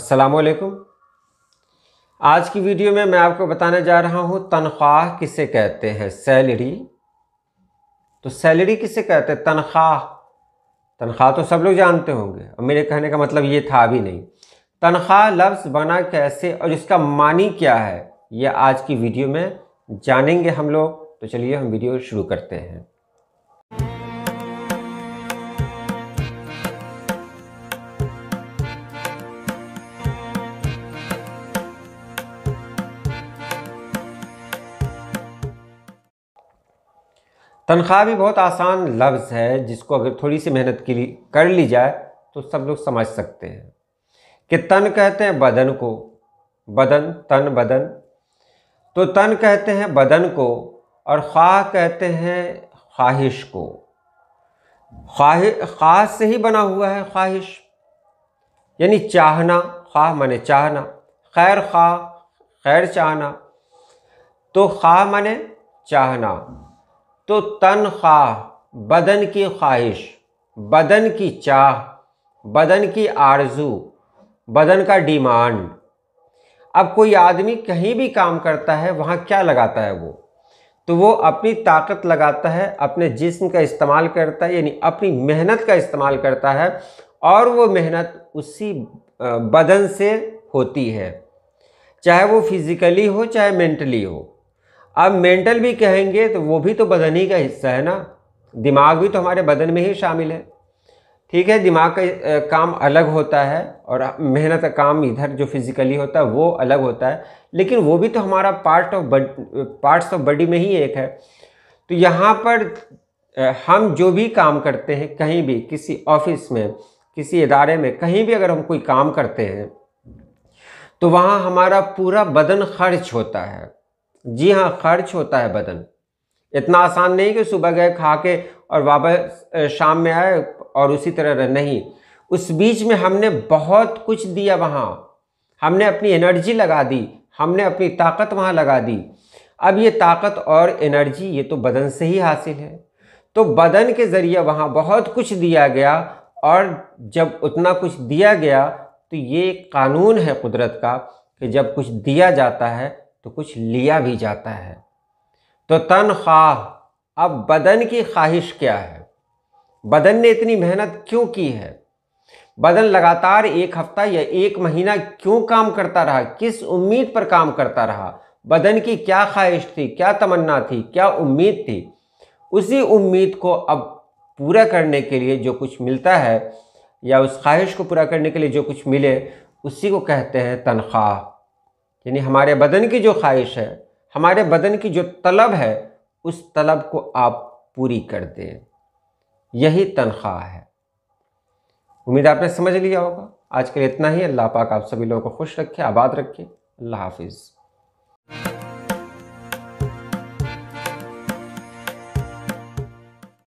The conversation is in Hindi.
असलकुम आज की वीडियो में मैं आपको बताने जा रहा हूँ तनख्वाह किसे कहते हैं सैलरी तो सैलरी किसे कहते हैं तनख्वाह तनख्वाह तो सब लोग जानते होंगे और मेरे कहने का मतलब ये था भी नहीं तनख्वाह लफ्ज़ बना कैसे और इसका मानी क्या है ये आज की वीडियो में जानेंगे हम लोग तो चलिए हम वीडियो शुरू करते हैं तनख्वाह भी बहुत आसान लफ्ज़ है जिसको अगर थोड़ी सी मेहनत की कर ली जाए तो सब लोग समझ सकते हैं कि तन कहते हैं बदन को बदन तन बदन तो तन कहते हैं बदन को और ख्वाह कहते हैं ख्वाहिश को ख्वाह ख्वाह से ही बना हुआ है ख्वाहिश यानी चाहना ख्वाह माने चाहना खैर ख्वाह खैर चाहना तो ख्वाह माने चाहना तो तन ख्वाह बदन की ख्वाहिश बदन की चाह बदन की आरजू बदन का डिमांड अब कोई आदमी कहीं भी काम करता है वहाँ क्या लगाता है वो तो वो अपनी ताकत लगाता है अपने जिस्म का इस्तेमाल करता है यानी अपनी मेहनत का इस्तेमाल करता है और वो मेहनत उसी बदन से होती है चाहे वो फिज़िकली हो चाहे मेंटली हो अब मेंटल भी कहेंगे तो वो भी तो बदन ही का हिस्सा है ना दिमाग भी तो हमारे बदन में ही शामिल है ठीक है दिमाग का काम अलग होता है और मेहनत का काम इधर जो फिज़िकली होता है वो अलग होता है लेकिन वो भी तो हमारा part of but parts of body में ही एक है तो यहाँ पर हम जो भी काम करते हैं कहीं भी किसी ऑफिस में किसी इदारे में कहीं भी अगर हम कोई काम करते हैं तो वहाँ हमारा पूरा बदन खर्च होता है जी हाँ खर्च होता है बदन इतना आसान नहीं कि सुबह गए खा के और वापस शाम में आए और उसी तरह रह नहीं उस बीच में हमने बहुत कुछ दिया वहाँ हमने अपनी एनर्जी लगा दी हमने अपनी ताकत वहाँ लगा दी अब ये ताकत और एनर्जी ये तो बदन से ही हासिल है तो बदन के ज़रिए वहाँ बहुत कुछ दिया गया और जब उतना कुछ दिया गया तो ये कानून है कुदरत का कि जब कुछ दिया जाता है तो कुछ लिया भी जाता है तो तनख्वाह अब बदन की ख्वाहिश क्या है बदन ने इतनी मेहनत क्यों की है बदन लगातार एक हफ्ता या एक महीना क्यों काम करता रहा किस उम्मीद पर काम करता रहा बदन की क्या ख्वाहिश थी क्या तमन्ना थी क्या उम्मीद थी उसी उम्मीद को अब पूरा करने के लिए जो कुछ मिलता है या उस ख्वाहिश को पूरा करने के लिए जो कुछ मिले उसी को कहते हैं तनख्वाह यानी हमारे बदन की जो ख्वाहिश है हमारे बदन की जो तलब है उस तलब को आप पूरी कर दें यही तनख्वाह है उम्मीद आपने समझ लिया होगा आज के लिए इतना ही अल्लाह पाक आप सभी लोगों को खुश रखे आबाद रखे अल्लाह हाफिज़